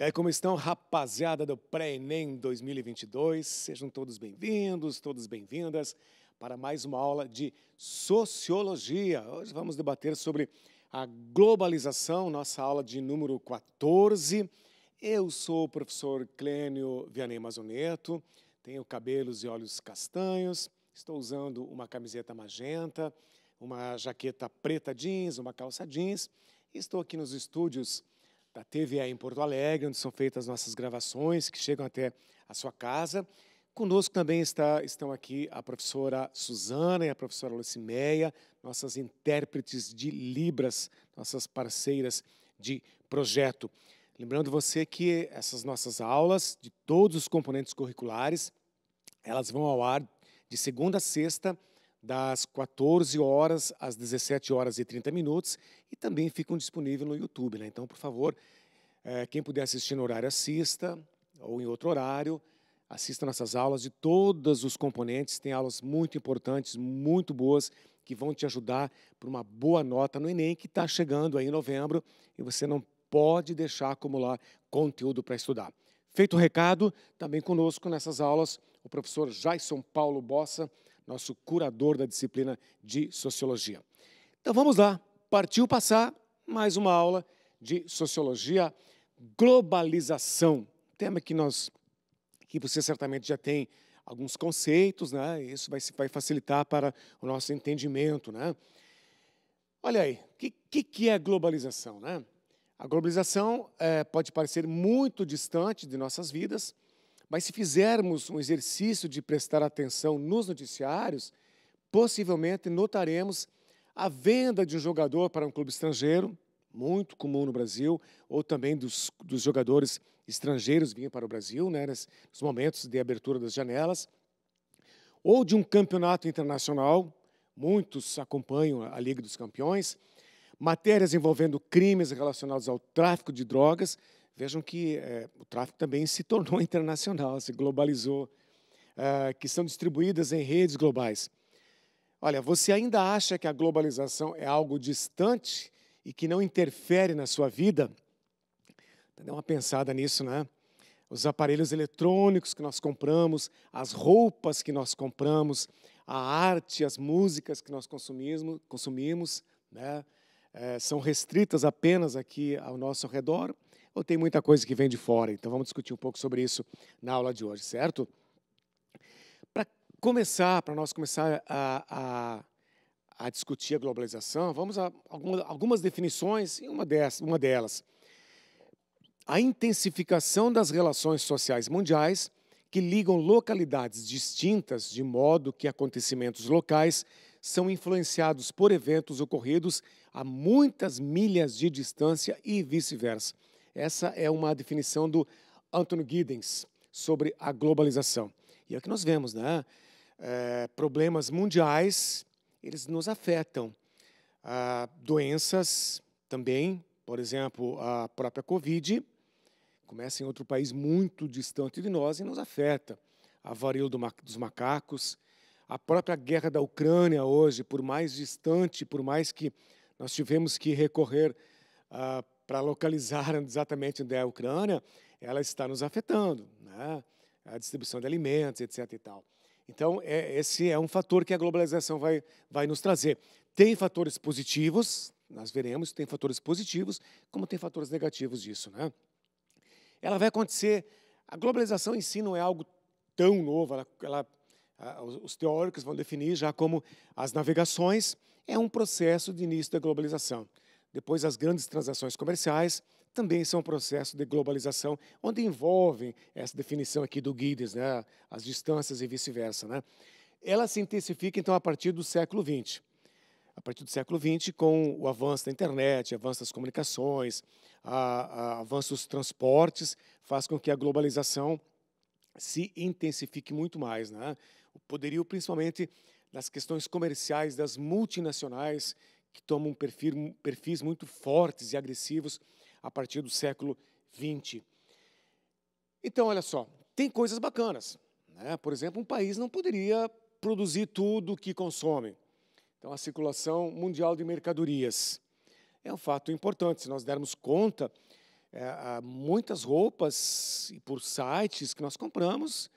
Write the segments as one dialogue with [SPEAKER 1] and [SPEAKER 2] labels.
[SPEAKER 1] E aí, como estão, rapaziada do Pré-ENEM 2022? Sejam todos bem-vindos, todas bem-vindas para mais uma aula de Sociologia. Hoje vamos debater sobre a globalização, nossa aula de número 14. Eu sou o professor Clênio Vianney Mazoneto, tenho cabelos e olhos castanhos, estou usando uma camiseta magenta, uma jaqueta preta jeans, uma calça jeans, estou aqui nos estúdios da TV em Porto Alegre, onde são feitas nossas gravações, que chegam até a sua casa. Conosco também está, estão aqui a professora Suzana e a professora Lucimeia, nossas intérpretes de Libras, nossas parceiras de projeto. Lembrando você que essas nossas aulas, de todos os componentes curriculares, elas vão ao ar de segunda a sexta, das 14 horas às 17 horas e 30 minutos e também ficam disponíveis no YouTube. Né? Então, por favor, é, quem puder assistir no horário, assista, ou em outro horário, assista nossas aulas de todos os componentes. Tem aulas muito importantes, muito boas, que vão te ajudar para uma boa nota no Enem, que está chegando aí em novembro e você não pode deixar acumular conteúdo para estudar. Feito o recado, também conosco nessas aulas o professor Jaison Paulo Bossa nosso curador da disciplina de Sociologia. Então vamos lá, partiu passar mais uma aula de Sociologia, Globalização, tema que nós, que você certamente já tem alguns conceitos, né? Isso vai, vai facilitar para o nosso entendimento, né? Olha aí, o que, que, que, é globalização, né? A globalização é, pode parecer muito distante de nossas vidas, mas se fizermos um exercício de prestar atenção nos noticiários, possivelmente notaremos a venda de um jogador para um clube estrangeiro, muito comum no Brasil, ou também dos, dos jogadores estrangeiros vindo para o Brasil, né, nos momentos de abertura das janelas, ou de um campeonato internacional, muitos acompanham a Liga dos Campeões, matérias envolvendo crimes relacionados ao tráfico de drogas, Vejam que é, o tráfico também se tornou internacional, se globalizou, é, que são distribuídas em redes globais. Olha, você ainda acha que a globalização é algo distante e que não interfere na sua vida? dá uma pensada nisso, né? Os aparelhos eletrônicos que nós compramos, as roupas que nós compramos, a arte, as músicas que nós consumimos, consumimos né? É, são restritas apenas aqui ao nosso redor ou tem muita coisa que vem de fora. Então vamos discutir um pouco sobre isso na aula de hoje, certo? Para começar, para nós começar a, a, a, discutir a globalização, vamos a algumas, algumas definições e uma, dessas, uma delas. A intensificação das relações sociais mundiais que ligam localidades distintas de modo que acontecimentos locais são influenciados por eventos ocorridos a muitas milhas de distância e vice-versa. Essa é uma definição do Anthony Giddens sobre a globalização. E é o que nós vemos, né? É, problemas mundiais, eles nos afetam. Ah, doenças também, por exemplo, a própria Covid, começa em outro país muito distante de nós e nos afeta. A varíola do ma dos macacos, a própria guerra da Ucrânia hoje, por mais distante, por mais que nós tivemos que recorrer a ah, para localizar exatamente onde é a Ucrânia, ela está nos afetando, né? a distribuição de alimentos, etc. E tal. Então, é, esse é um fator que a globalização vai, vai nos trazer. Tem fatores positivos, nós veremos, tem fatores positivos, como tem fatores negativos disso. Né? Ela vai acontecer. A globalização em si não é algo tão novo, ela, ela os teóricos vão definir já como as navegações, é um processo de início da globalização. Depois, as grandes transações comerciais também são um processo de globalização, onde envolvem essa definição aqui do Guides, né, as distâncias e vice-versa. Né? Ela se intensifica, então, a partir do século XX. A partir do século XX, com o avanço da internet, avanço das comunicações, a, a avanço dos transportes, faz com que a globalização se intensifique muito mais. Né? O poderio, principalmente, nas questões comerciais das multinacionais que tomam perfil, perfis muito fortes e agressivos a partir do século XX. Então, olha só, tem coisas bacanas. Né? Por exemplo, um país não poderia produzir tudo o que consome. Então, a circulação mundial de mercadorias é um fato importante. Se nós dermos conta, é, muitas roupas e por sites que nós compramos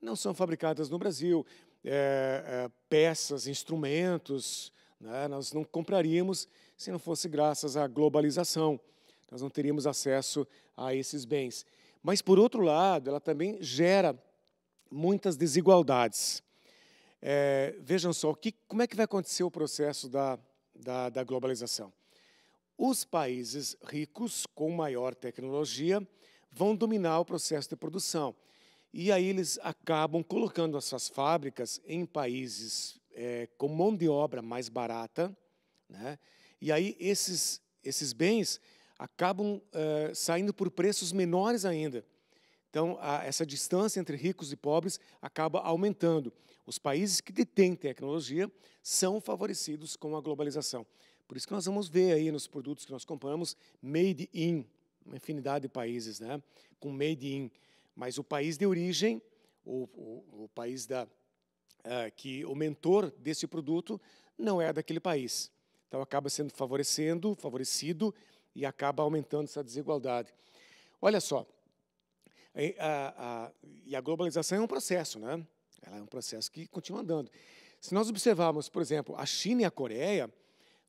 [SPEAKER 1] não são fabricadas no Brasil. É, é, peças, instrumentos, né? Nós não compraríamos se não fosse graças à globalização. Nós não teríamos acesso a esses bens. Mas, por outro lado, ela também gera muitas desigualdades. É, vejam só, que, como é que vai acontecer o processo da, da, da globalização? Os países ricos, com maior tecnologia, vão dominar o processo de produção. E aí eles acabam colocando as suas fábricas em países é, com mão de obra mais barata, né? e aí esses, esses bens acabam é, saindo por preços menores ainda. Então, a, essa distância entre ricos e pobres acaba aumentando. Os países que detêm tecnologia são favorecidos com a globalização. Por isso que nós vamos ver aí nos produtos que nós compramos made in, uma infinidade de países, né, com made in. Mas o país de origem, o, o, o país da, é, que o mentor desse produto não é daquele país. Então acaba sendo favorecendo, favorecido e acaba aumentando essa desigualdade. Olha só, a, a, e a globalização é um processo, né? Ela é um processo que continua andando. Se nós observarmos, por exemplo, a China e a Coreia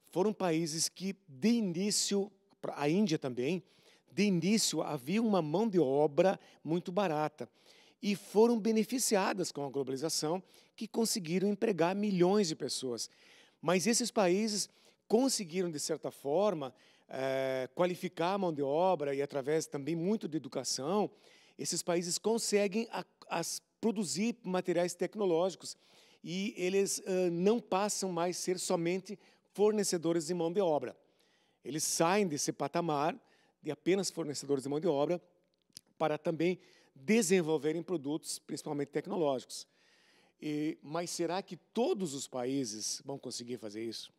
[SPEAKER 1] foram países que, de início, a Índia também, de início havia uma mão de obra muito barata e foram beneficiadas com a globalização, que conseguiram empregar milhões de pessoas. Mas esses países conseguiram, de certa forma, é, qualificar a mão de obra e, através também muito de educação, esses países conseguem a, produzir materiais tecnológicos e eles uh, não passam mais ser somente fornecedores de mão de obra. Eles saem desse patamar de apenas fornecedores de mão de obra para também desenvolverem produtos, principalmente tecnológicos. E, mas será que todos os países vão conseguir fazer isso?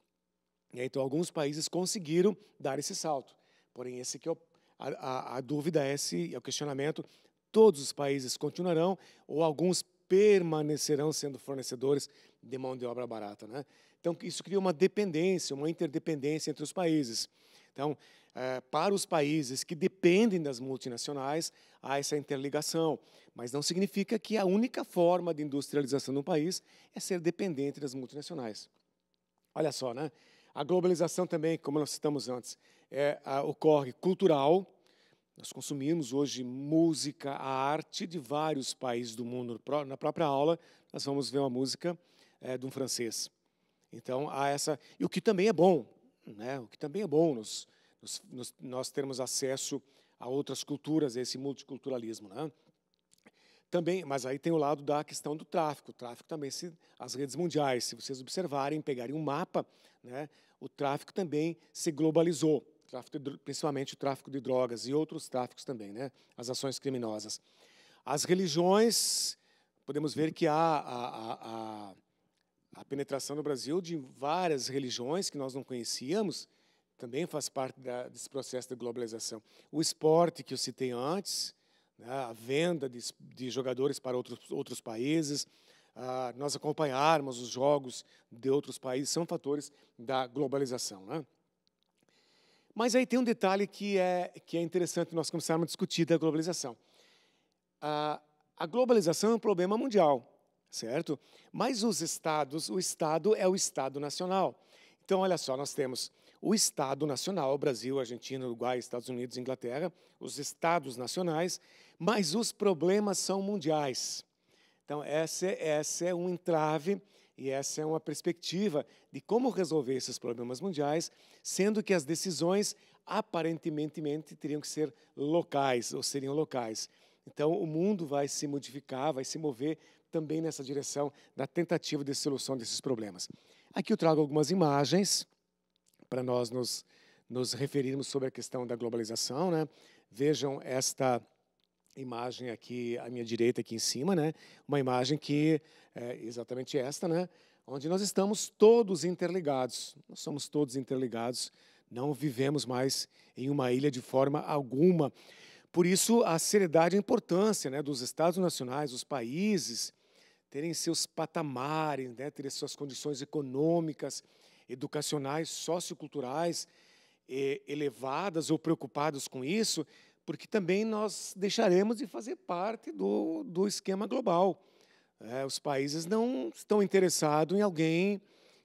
[SPEAKER 1] então, alguns países conseguiram dar esse salto. Porém, esse que é o, a, a, a dúvida, esse é o questionamento. Todos os países continuarão ou alguns permanecerão sendo fornecedores de mão de obra barata, né? Então, isso cria uma dependência, uma interdependência entre os países. Então, eh, para os países que dependem das multinacionais, há essa interligação. Mas não significa que a única forma de industrialização do país é ser dependente das multinacionais. Olha só, né? A globalização também, como nós citamos antes, é, a, ah, ocorre cultural. Nós consumimos hoje música, a arte de vários países do mundo. Na própria aula, nós vamos ver uma música é, de um francês. Então, há essa. E o que também é bom, né? o que também é bom nos, nos, nós termos acesso a outras culturas, a esse multiculturalismo. Né? Também, mas aí tem o lado da questão do tráfico. O tráfico também, se, as redes mundiais, se vocês observarem, pegarem um mapa, né, o tráfico também se globalizou, tráfico de, principalmente o tráfico de drogas e outros tráficos também, né, as ações criminosas. As religiões, podemos ver que há a a penetração no Brasil de várias religiões que nós não conhecíamos também faz parte da, desse processo da globalização. O esporte que eu citei antes, né, a venda de, de, jogadores para outros, outros países, nós acompanharmos os jogos de outros países, são fatores da globalização. Né? Mas aí tem um detalhe que é, que é interessante nós começarmos a discutir da globalização. a globalização é um problema mundial certo? Mas os estados, o estado é o estado nacional. Então, olha só, nós temos o estado nacional, Brasil, Argentina, Uruguai, Estados Unidos, Inglaterra, os estados nacionais, mas os problemas são mundiais. Então, essa, essa é um entrave e essa é uma perspectiva de como resolver esses problemas mundiais, sendo que as decisões aparentemente teriam que ser locais ou seriam locais. Então, o mundo vai se modificar, vai se mover também nessa direção da tentativa de solução desses problemas. Aqui eu trago algumas imagens para nós nos, nos referirmos sobre a questão da globalização. Né? Vejam esta imagem aqui à minha direita, aqui em cima, né? uma imagem que é exatamente esta, né? onde nós estamos todos interligados. Nós somos todos interligados, não vivemos mais em uma ilha de forma alguma. Por isso, a seriedade e a importância né, dos estados nacionais, dos países, terem seus patamares, né, terem suas condições econômicas, educacionais, socioculturais eh, elevadas ou preocupados com isso, porque também nós deixaremos de fazer parte do, do esquema global. É, os países não estão interessados em alguém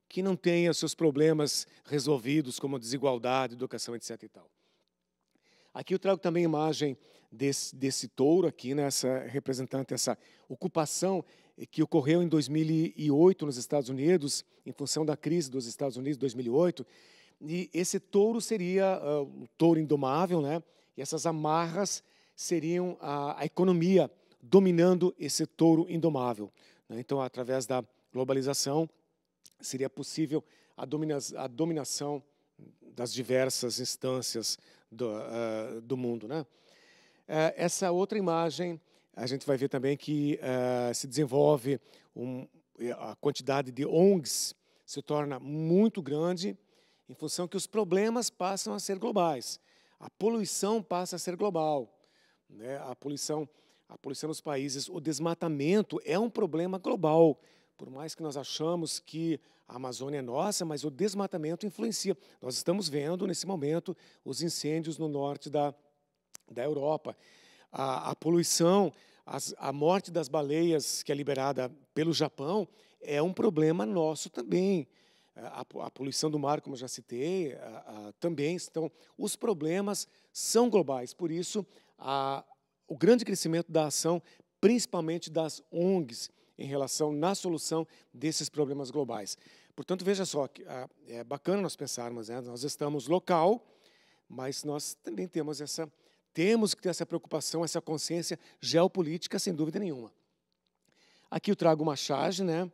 [SPEAKER 1] que não tenha seus problemas resolvidos, como desigualdade, educação, etc. E tal. Aqui eu trago também a imagem desse, desse touro aqui, né, essa representante essa ocupação eh, que ocorreu em 2008 nos Estados Unidos, em função da crise dos Estados Unidos de 2008. E esse touro seria uh, o touro indomável, né? E essas amarras seriam a, a economia dominando esse touro indomável. Né? Então, através da globalização, seria possível a, domina a dominação das diversas instâncias do, uh, do mundo, né? Uh, essa outra imagem a gente vai ver também que uh, se desenvolve um, eh, a quantidade de ONGs se torna muito grande em função que os problemas passam a ser globais. A poluição passa a ser global. Né? A poluição, a poluição nos países, o desmatamento é um problema global. Por mais que nós achamos que a Amazônia é nossa, mas o desmatamento influencia. Nós estamos vendo nesse momento os incêndios no norte da da Europa a, a poluição, as, a morte das baleias que é liberada pelo Japão é um problema nosso também. É, a, a poluição do mar, como eu já citei, a, também. Então, os problemas são globais. Por isso, o grande crescimento da ação, principalmente das ONGs, em relação na solução desses problemas globais. Portanto, veja só, é bacana nós pensarmos, né? nós estamos local, mas nós também temos essa temos que ter essa preocupação, essa consciência geopolítica, sem dúvida nenhuma. Aqui eu trago uma charge, né?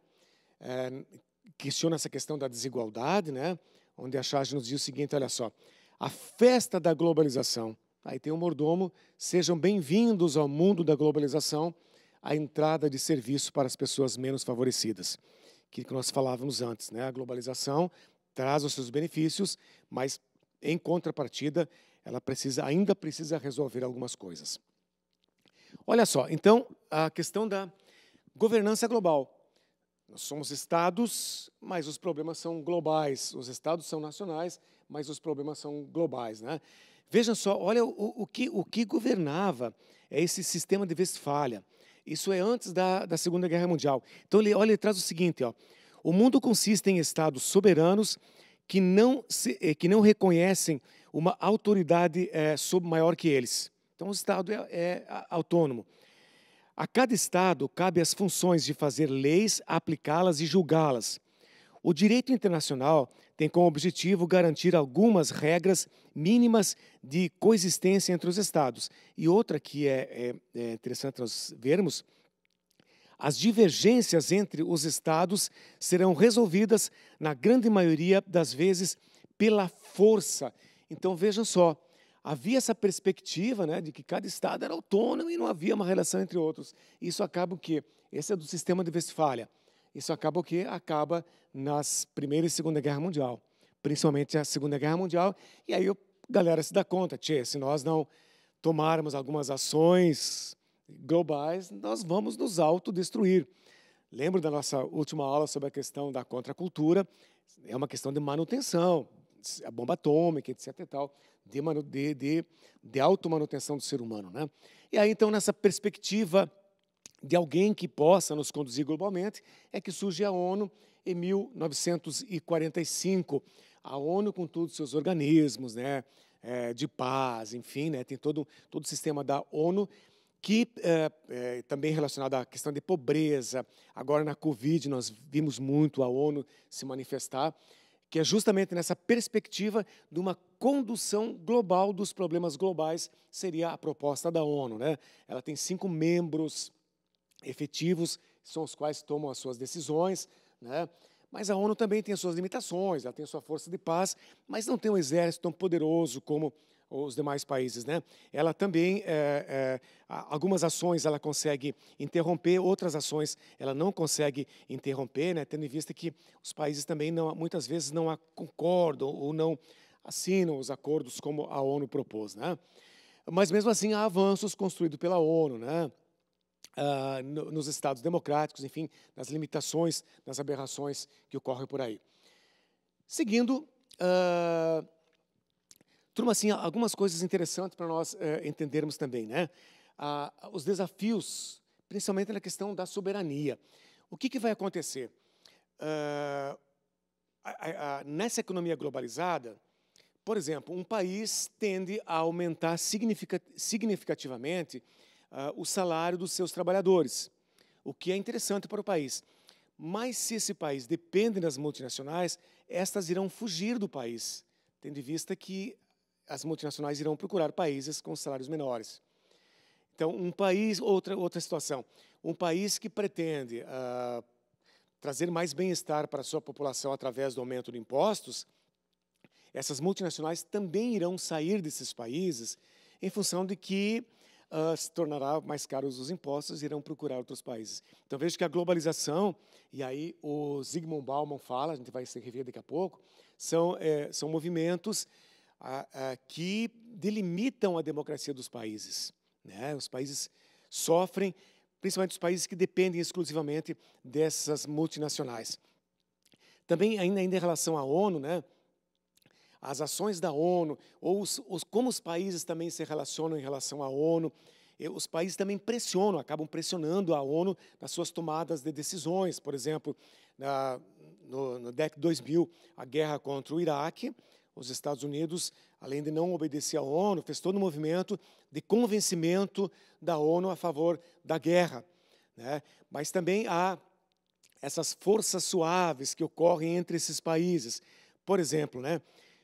[SPEAKER 1] É, eh, questiona essa questão da desigualdade, né? Onde a charge nos diz o seguinte: olha só, a festa da globalização. Aí tem o um mordomo, sejam bem-vindos ao mundo da globalização, a entrada de serviço para as pessoas menos favorecidas, é que nós falávamos antes, né? A globalização traz os seus benefícios, mas em contrapartida ela precisa, ainda precisa resolver algumas coisas. Olha só, então, a questão da governança global. Nós somos estados, mas os problemas são globais. Os estados são nacionais, mas os problemas são globais. Né? Vejam só, olha o, o, que, o que governava é esse sistema de Westfalia. Isso é antes da, da Segunda Guerra Mundial. Então, ele, olha, ele traz o seguinte: ó, o mundo consiste em estados soberanos que não, se, eh, que não reconhecem uma autoridade é, sob maior que eles. Então, o Estado é, é autônomo. A cada Estado cabe as funções de fazer leis, aplicá-las e julgá-las. O direito internacional tem como objetivo garantir algumas regras mínimas de coexistência entre os Estados. E outra que é, é, é, interessante nós vermos: as divergências entre os Estados serão resolvidas, na grande maioria das vezes, pela força então veja só, havia essa perspectiva né, de que cada estado era autônomo e não havia uma relação entre outros. Isso acaba o quê? Esse é do sistema de Westfália. Isso acaba o quê? Acaba nas Primeira e Segunda Guerra Mundial, principalmente a Segunda Guerra Mundial. E aí a galera se dá conta, tchê, se nós não tomarmos algumas ações globais, nós vamos nos autodestruir. Lembro da nossa última aula sobre a questão da contracultura, é uma questão de manutenção, a bomba atômica, etc. E tal, de, de, de, de manutenção do ser humano. Né? E aí, então, nessa perspectiva de alguém que possa nos conduzir globalmente, é que surge a ONU em 1945. A ONU, com todos os seus organismos né, é, de paz, enfim, né, tem todo, todo o sistema da ONU, que é, é, também relacionado à questão de pobreza. Agora, na Covid, nós vimos muito a ONU se manifestar que é justamente nessa perspectiva de uma condução global dos problemas globais, seria a proposta da ONU. Né? Ela tem cinco membros efetivos, são os quais tomam as suas decisões, né? mas a ONU também tem as suas limitações, ela tem sua força de paz, mas não tem um exército tão poderoso como os demais países, né? Ela também, é, é, algumas ações ela consegue interromper, outras ações ela não consegue interromper, né? Tendo em vista que os países também não, muitas vezes não concordam ou não assinam os acordos como a ONU propôs, né? Mas mesmo assim há avanços construídos pela ONU, né? Ah, nos estados democráticos, enfim, nas limitações, nas aberrações que ocorrem por aí. Seguindo, ah, Turma, assim, algumas coisas interessantes para nós é, entendermos também, né? Ah, os desafios, principalmente na questão da soberania. O que, que vai acontecer? Ah, a, a, nessa economia globalizada, por exemplo, um país tende a aumentar significativamente ah, o salário dos seus trabalhadores, o que é interessante para o país. Mas se esse país depende das multinacionais, estas irão fugir do país, tendo em vista que as multinacionais irão procurar países com salários menores. Então, um país, outra, outra situação, um país que pretende uh, trazer mais bem-estar para a sua população através do aumento de impostos, essas multinacionais também irão sair desses países em função de que uh, se tornará mais caros os impostos e irão procurar outros países. Então, vejo que a globalização, e aí o Zygmunt Bauman fala, a gente vai se rever daqui a pouco, são, é, são movimentos a, a, que delimitam a democracia dos países. Né? Os países sofrem, principalmente os países que dependem exclusivamente dessas multinacionais. Também, ainda, ainda em relação à ONU, né? as ações da ONU, ou os, os, como os países também se relacionam em relação à ONU, os países também pressionam, acabam pressionando a ONU nas suas tomadas de decisões. Por exemplo, na, no, no DEC 2000, a guerra contra o Iraque, os Estados Unidos, além de não obedecer à ONU, fez todo um movimento de convencimento da ONU a favor da guerra. Né? Mas também há essas forças suaves que ocorrem entre esses países. Por exemplo, né,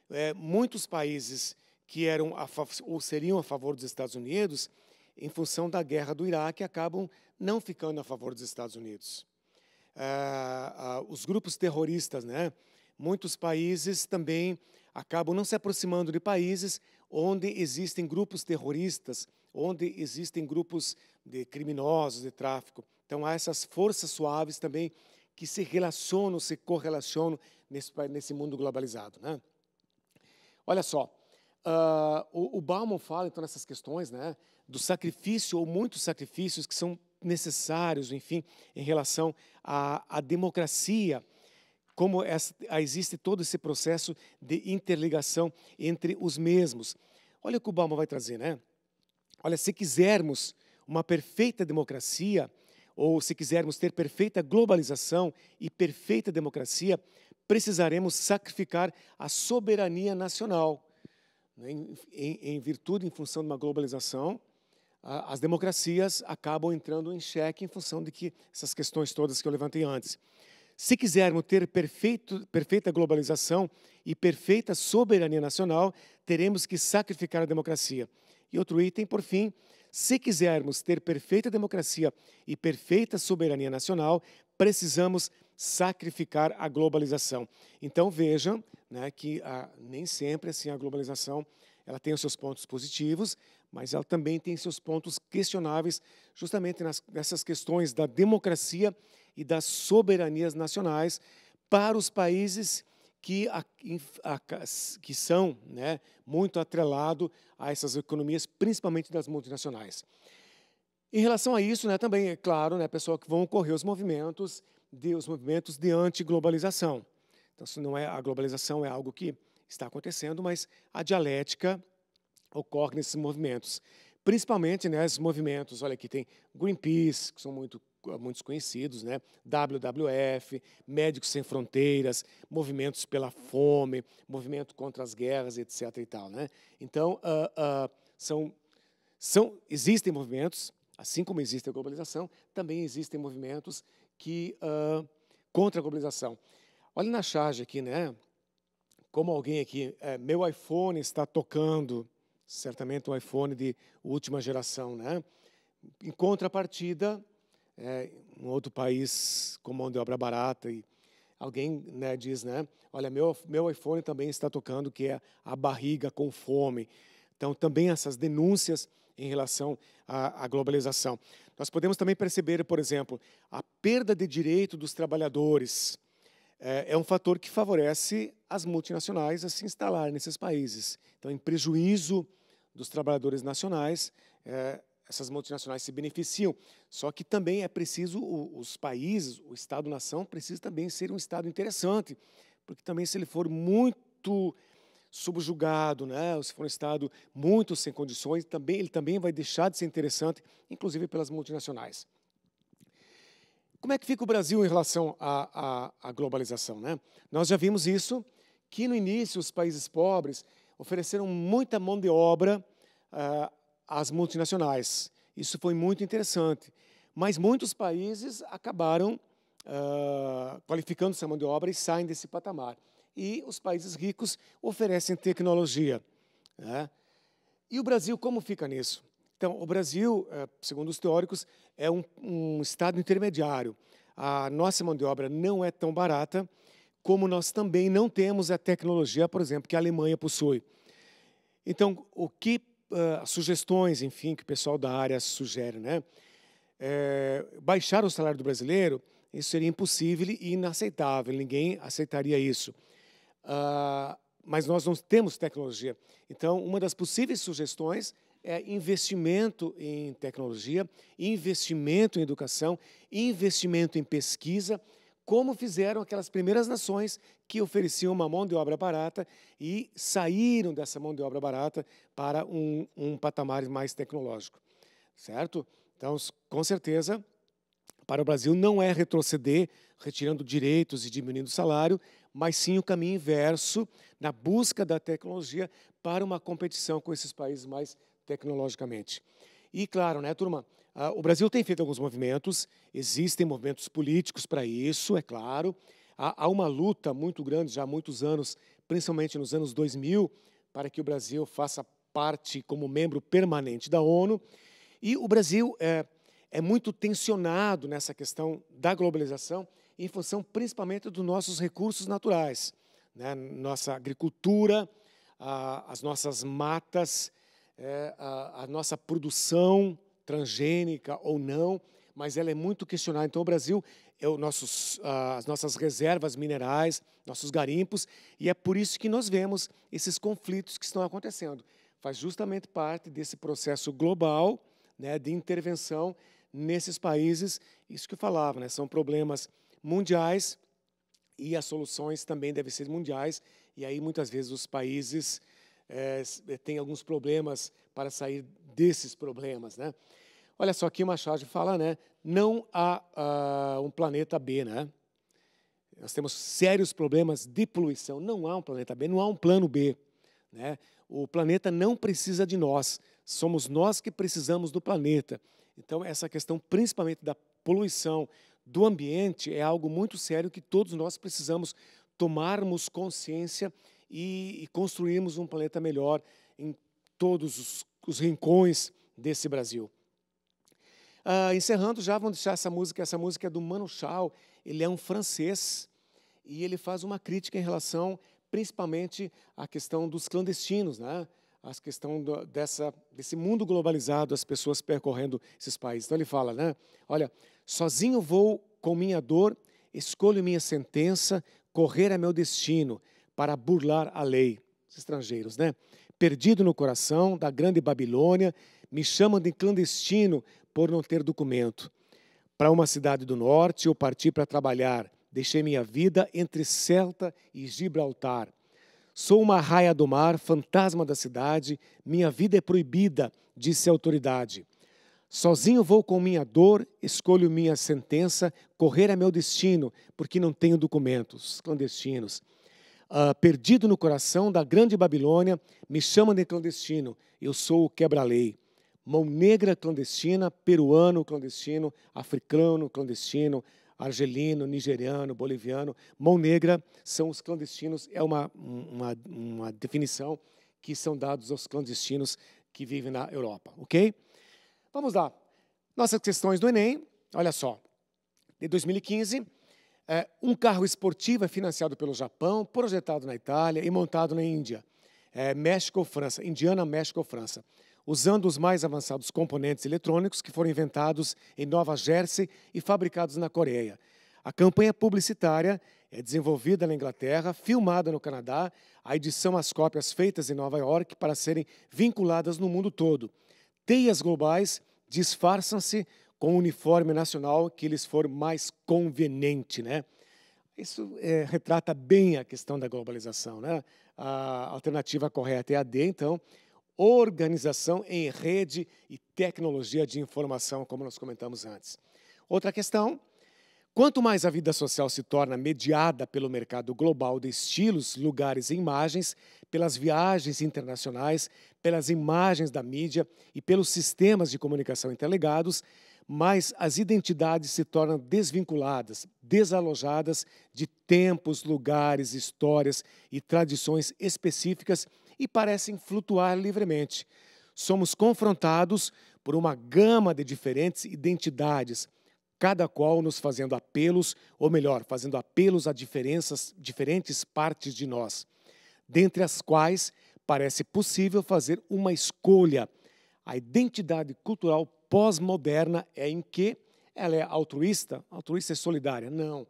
[SPEAKER 1] é, muitos países que eram a, ou seriam a favor dos Estados Unidos, em função da guerra do Iraque, acabam não ficando a favor dos Estados Unidos. Ah, ah, os grupos terroristas, né, muitos países também acabam não se aproximando de países onde existem grupos terroristas, onde existem grupos de criminosos, de tráfico. Então, há essas forças suaves também que se relacionam, se correlacionam nesse, nesse mundo globalizado. Né? Olha só, uh, o, o Bauman fala, então, nessas questões né, do sacrifício ou muitos sacrifícios que são necessários, enfim, em relação à, à democracia, como essa, ah, existe todo esse processo de interligação entre os mesmos. Olha o que o Obama vai trazer, né? Olha, se quisermos uma perfeita democracia, ou se quisermos ter perfeita globalização e perfeita democracia, precisaremos sacrificar a soberania nacional. Né? Em, em, em virtude, em função de uma globalização, a, as democracias acabam entrando em xeque em função de que essas questões todas que eu levantei antes. Se quisermos ter perfeito, perfeita globalização e perfeita soberania nacional, teremos que sacrificar a democracia. E outro item, por fim, se quisermos ter perfeita democracia e perfeita soberania nacional, precisamos sacrificar a globalização. Então vejam né, que a, nem sempre assim a globalização ela tem os seus pontos positivos, mas ela também tem seus pontos questionáveis, justamente nas, nessas questões da democracia e das soberanias nacionais para os países que, a, a, que são né, muito atrelados a essas economias, principalmente das multinacionais. Em relação a isso, né, também é claro, né, pessoal, que vão ocorrer os movimentos de, os movimentos de antiglobalização. Então, isso não é a globalização é algo que está acontecendo, mas a dialética ocorre nesses movimentos. Principalmente né, movimentos, olha aqui, tem Greenpeace, que são muito muitos conhecidos, né? WWF, Médicos Sem Fronteiras, movimentos pela fome, movimento contra as guerras, etc. E tal, né? Então, uh, uh, são, são, existem movimentos, assim como existe a globalização, também existem movimentos que uh, contra a globalização. Olha na charge aqui, né? Como alguém aqui, é, meu iPhone está tocando, certamente um iPhone de última geração, né? Em contrapartida, é, um outro país com mão de obra barata e alguém né, diz, né, olha, meu, meu iPhone também está tocando que é a barriga com fome. Então, também essas denúncias em relação à, à globalização. Nós podemos também perceber, por exemplo, a perda de direito dos trabalhadores é, é um fator que favorece as multinacionais a se instalar nesses países. Então, em prejuízo dos trabalhadores nacionais, é, essas multinacionais se beneficiam. Só que também é preciso os países, o Estado-nação precisa também ser um Estado interessante, porque também se ele for muito subjugado, né, se for um Estado muito sem condições, também ele também vai deixar de ser interessante, inclusive pelas multinacionais. Como é que fica o Brasil em relação à, à, à globalização? Né? Nós já vimos isso, que no início os países pobres ofereceram muita mão de obra ah, as multinacionais. Isso foi muito interessante. Mas muitos países acabaram uh, qualificando essa mão de obra e saem desse patamar. E os países ricos oferecem tecnologia. Né? E o Brasil, como fica nisso? Então, o Brasil, eh, segundo os teóricos, é um, um estado intermediário. A nossa mão de obra não é tão barata, como nós também não temos a tecnologia, por exemplo, que a Alemanha possui. Então, o que uh, sugestões, enfim, que o pessoal da área sugere, né? É, baixar o salário do brasileiro, isso seria impossível e inaceitável, ninguém aceitaria isso. Uh, mas nós não temos tecnologia. Então, uma das possíveis sugestões é investimento em tecnologia, investimento em educação, investimento em pesquisa, como fizeram aquelas primeiras nações que ofereciam uma mão de obra barata e saíram dessa mão de obra barata para um, um patamar mais tecnológico, certo? Então, com certeza, para o Brasil não é retroceder, retirando direitos e diminuindo o salário, mas sim o caminho inverso na busca da tecnologia para uma competição com esses países mais tecnologicamente. E claro, né, turma? Ah, o Brasil tem feito alguns movimentos, existem movimentos políticos para isso, é claro. Há, uma luta muito grande já há muitos anos, principalmente nos anos 2000, para que o Brasil faça parte como membro permanente da ONU. E o Brasil é, é muito tensionado nessa questão da globalização, em função principalmente dos nossos recursos naturais, né? nossa agricultura, a, as nossas matas, é, a, a nossa produção transgênica ou não, mas ela é muito questionada. Então, o Brasil é o nossos, ah, as nossas reservas minerais, nossos garimpos, e é por isso que nós vemos esses conflitos que estão acontecendo. Faz justamente parte desse processo global né, de intervenção nesses países. Isso que eu falava, né, são problemas mundiais e as soluções também devem ser mundiais. E aí, muitas vezes, os países é, têm alguns problemas para sair desses problemas. Né? Olha só que Machado fala, né? Não há uh, um planeta B, né? Nós temos sérios problemas de poluição. Não há um planeta B, não há um plano B. Né? O planeta não precisa de nós. Somos nós que precisamos do planeta. Então, essa questão, principalmente da poluição do ambiente, é algo muito sério que todos nós precisamos tomarmos consciência e, e construirmos um planeta melhor em todos os, os rincões desse Brasil. Uh, encerrando, já vamos deixar essa música. Essa música é do Mano Chao. Ele é um francês e ele faz uma crítica em relação, principalmente, à questão dos clandestinos, né? A questão do, dessa, desse mundo globalizado, as pessoas percorrendo esses países. Então ele fala, né? Olha, sozinho vou com minha dor, escolho minha sentença, correr é meu destino para burlar a lei. Os estrangeiros, né? Perdido no coração da grande Babilônia, me chamam de clandestino por não ter documento, para uma cidade do norte, eu parti para trabalhar. Deixei minha vida entre Celta e Gibraltar. Sou uma raia do mar, fantasma da cidade, minha vida é proibida, disse a autoridade. Sozinho vou com minha dor, escolho minha sentença, correr é meu destino, porque não tenho documentos clandestinos. Uh, perdido no coração da grande Babilônia, me chamam de clandestino, eu sou o quebra-lei mão negra clandestina, peruano clandestino, africano clandestino, argelino, nigeriano, boliviano. Mão negra são os clandestinos, é uma, uma, uma definição que são dados aos clandestinos que vivem na Europa, ok? Vamos lá. Nossas questões do Enem, olha só. De 2015, é, um carro esportivo é financiado pelo Japão, projetado na Itália e montado na Índia. É, México ou França, Indiana, México ou França usando os mais avançados componentes eletrônicos que foram inventados em Nova Jersey e fabricados na Coreia. A campanha publicitária é desenvolvida na Inglaterra, filmada no Canadá, a edição as cópias feitas em Nova York para serem vinculadas no mundo todo. Teias globais disfarçam-se com o uniforme nacional que lhes for mais conveniente, né? Isso é, retrata bem a questão da globalização, né? A alternativa correta é a D, então, organização em rede e tecnologia de informação, como nós comentamos antes. Outra questão: quanto mais a vida social se torna mediada pelo mercado global de estilos, lugares e imagens, pelas viagens internacionais, pelas imagens da mídia e pelos sistemas de comunicação interligados, mais as identidades se tornam desvinculadas, desalojadas de tempos, lugares, histórias e tradições específicas e parecem flutuar livremente. Somos confrontados por uma gama de diferentes identidades, cada qual nos fazendo apelos, ou melhor, fazendo apelos a diferenças, diferentes partes de nós, dentre as quais parece possível fazer uma escolha. A identidade cultural pós-moderna é em que ela é altruísta, altruísta é solidária, não,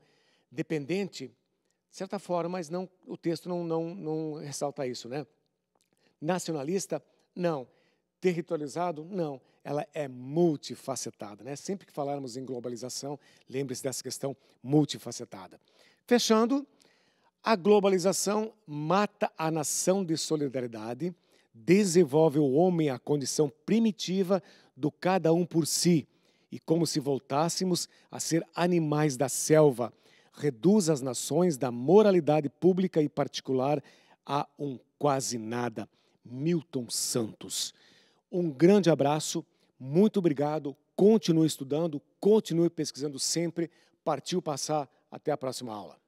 [SPEAKER 1] dependente, de certa forma, mas não, o texto não, não, não ressalta isso, né? Nacionalista? Não. Territorializado? Não. Ela é multifacetada. Né? Sempre que falarmos em globalização, lembre-se dessa questão multifacetada. Fechando, a globalização mata a nação de solidariedade, desenvolve o homem à condição primitiva do cada um por si, e como se voltássemos a ser animais da selva, reduz as nações da moralidade pública e particular a um quase nada. Milton Santos. Um grande abraço, muito obrigado. Continue estudando, continue pesquisando sempre. Partiu passar, até a próxima aula.